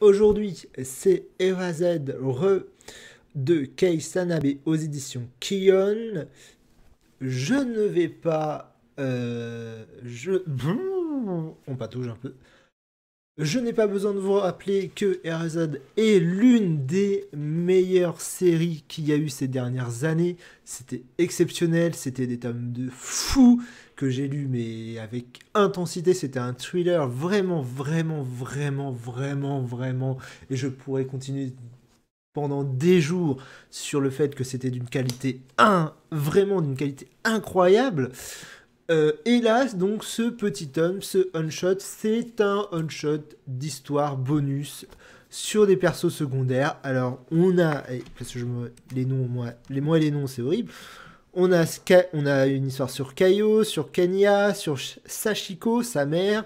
Aujourd'hui, c'est Erased Re de Kei Sanabe aux éditions Kion. Je ne vais pas. Euh, je. On patouge un peu. Je n'ai pas besoin de vous rappeler que RZ est l'une des série qu'il y a eu ces dernières années. C'était exceptionnel, c'était des tomes de fou que j'ai lu, mais avec intensité. C'était un thriller vraiment, vraiment, vraiment, vraiment, vraiment. Et je pourrais continuer pendant des jours sur le fait que c'était d'une qualité un, vraiment d'une qualité incroyable. Euh, hélas, donc ce petit tome, ce one-shot, c'est un one-shot d'histoire bonus sur des persos secondaires. Alors, on a, parce que je les noms, les mots et les noms, c'est horrible. On a, a une histoire sur Kayo, sur Kenya, sur Sachiko, sa mère,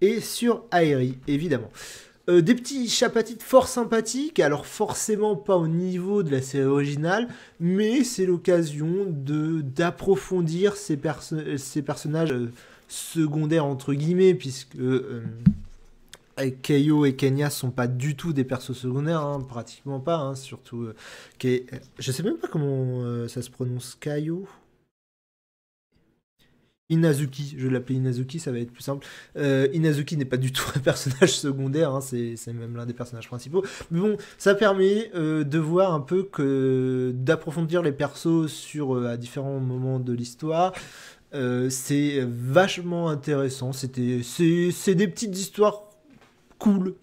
et sur Airi évidemment. Euh, des petits chapatites fort sympathiques, alors forcément pas au niveau de la série originale, mais c'est l'occasion d'approfondir ces, ces personnages euh, secondaires entre guillemets, puisque euh, Keio et Kenya sont pas du tout des persos secondaires, hein, pratiquement pas, hein, surtout. je euh, Je sais même pas comment euh, ça se prononce, Kaio Inazuki, je vais l'appeler Inazuki, ça va être plus simple. Euh, Inazuki n'est pas du tout un personnage secondaire, hein, c'est même l'un des personnages principaux. Mais bon, ça permet de voir un peu que d'approfondir les persos sur à différents moments de l'histoire. c'est vachement intéressant. C'était c'est des petites histoires cool.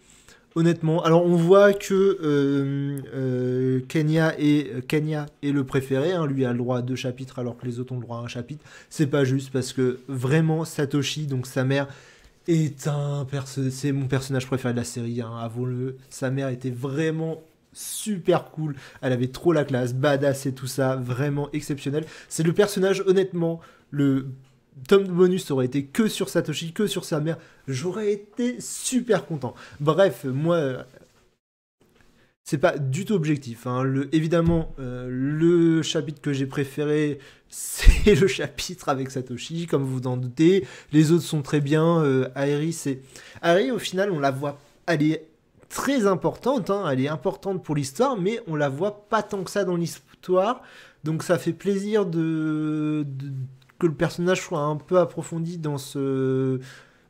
Honnêtement, alors on voit que euh, euh, Kenya, est, euh, Kenya est le préféré, hein. lui a le droit à deux chapitres alors que les autres ont le droit à un chapitre. C'est pas juste parce que vraiment Satoshi, donc sa mère, est un c'est mon personnage préféré de la série, hein, le Sa mère était vraiment super cool, elle avait trop la classe, badass et tout ça, vraiment exceptionnel. C'est le personnage honnêtement le Tom de bonus aurait été que sur Satoshi, que sur sa mère, j'aurais été super content. Bref, moi, c'est pas du tout objectif. Hein. évidemment, euh, le chapitre que j'ai préféré, c'est le chapitre avec Satoshi, comme vous vous en doutez. Les autres sont très bien. Euh, c'est. au final, on la voit. Elle est très importante. Hein. Elle est importante pour l'histoire, mais on la voit pas tant que ça dans l'histoire. Donc ça fait plaisir de que le personnage soit un peu approfondi dans ce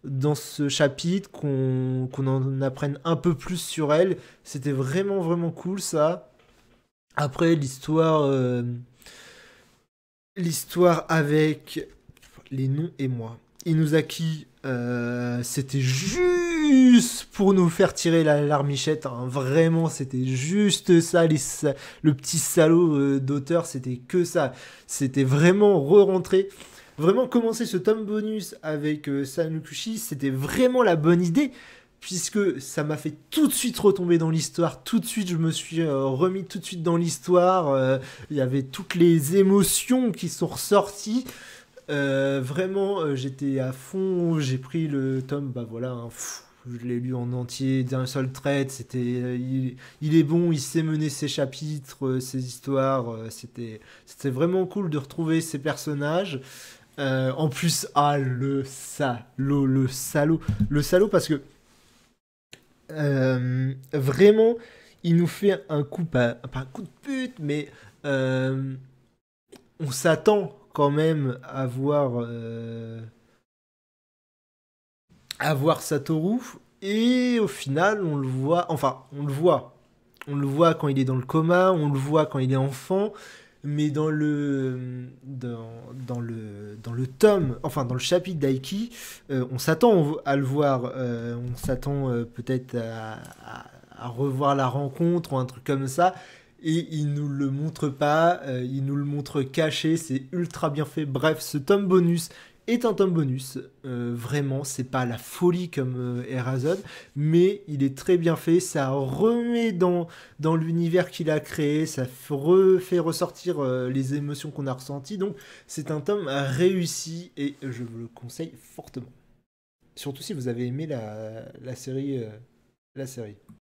dans ce chapitre, qu'on en apprenne un peu plus sur elle. C'était vraiment, vraiment cool ça. Après, l'histoire. Euh, l'histoire avec les noms et moi. Inuzaki, euh, c'était juste pour nous faire tirer la larmichette. Hein. Vraiment, c'était juste ça. Les, le petit salaud euh, d'auteur, c'était que ça. C'était vraiment re-rentré. Vraiment commencer ce tome bonus avec euh, Sanukushi, c'était vraiment la bonne idée puisque ça m'a fait tout de suite retomber dans l'histoire, tout de suite je me suis euh, remis tout de suite dans l'histoire, il y avait toutes les émotions qui sont ressorties. vraiment, j'étais à fond, j'ai pris le tome, bah voilà, un fou je l'ai lu en entier d'un seul trait. C'était, euh, il, est bon, il sait mener ses chapitres, euh, ses histoires. Euh, c'était, c'était vraiment cool de retrouver ces personnages. en plus, ah le salaud, le salaud, le salaud parce que vraiment, il nous fait un coup, pas, un coup de pute, mais on s'attend quand même à voir voir Satoru. Et au final, on le voit, enfin, on le voit. On le voit quand il est dans le coma, on le voit quand il est enfant, mais dans le, dans, le, dans le tome, enfin dans le chapitre d'Aiki, euh, on s'attend à le voir, euh, on s'attend euh, peut-être à, à, revoir la rencontre ou un truc comme ça, et il nous le montre pas, il nous le montre caché, c'est ultra bien fait. Bref, ce tome bonus est un tome bonus. Euh, vraiment, c'est pas la folie comme euh, Erason, mais il est très bien fait. Ça remet dans, dans l'univers qu'il a créé, ça refait ressortir euh, les émotions qu'on a ressenties. Donc, c'est un tome réussi et je vous le conseille fortement. Surtout si vous avez aimé la, la série. la série.